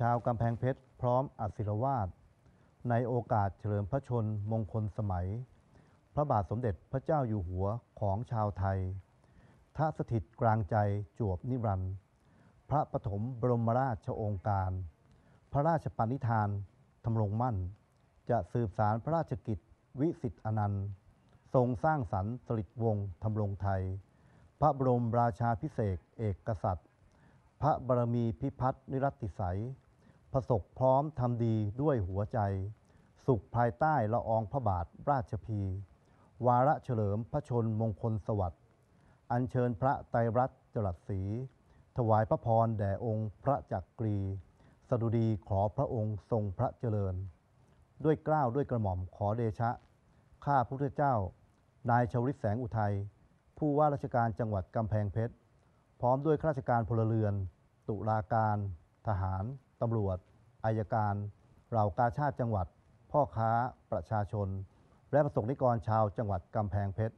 ชาวกำแพงเพชรพร้อมอัศิรวาสในโอกาสเฉลิมพระชนมงคลสมัย พระบาทสมเด็จพระเจ้าอยู่หัวของชาวไทยท่าสถิตกลางใจจวบนิรันดร์พระปฐมบรมราชโองการ พระราชปณิธานทำรงมั่น จะสืบสารพระราชกิจ วิสิทธิอนันต์ ทรงสร้างสรรค์สลิดวงทำรงไทย พระบรมราชาพิเศษเอกกษัตริย์ พระบรมีพิพัฒนิรัติสัยประสบพร้อมทำดีด้วยหัวใจ สุขภายใต้ละอองพระบาทราชพี วาระเฉลิมพระชนมงคลสวัสดิ์อัญเชิญพระไตรรัตน์จรัสศรีถวายพระพรแด่องค์พระจักกรี สดุดีขอพระองค์ทรงพระเจริญ ด้วยกล้าวด้วยกระหม่อมขอเดชะ ข้าพระพุทธเจ้านายชวริตแสงอุทัย ผู้ว่าราชการจังหวัดกำแพงเพชร พร้อมด้วยข้าราชการพลเรือน ตุลาการทหารตำรวจ อายการเหล่ากาชาติจังหวัด พ่อค้าประชาชน และประสบนิกรชาวจังหวัดกำแพงเพชร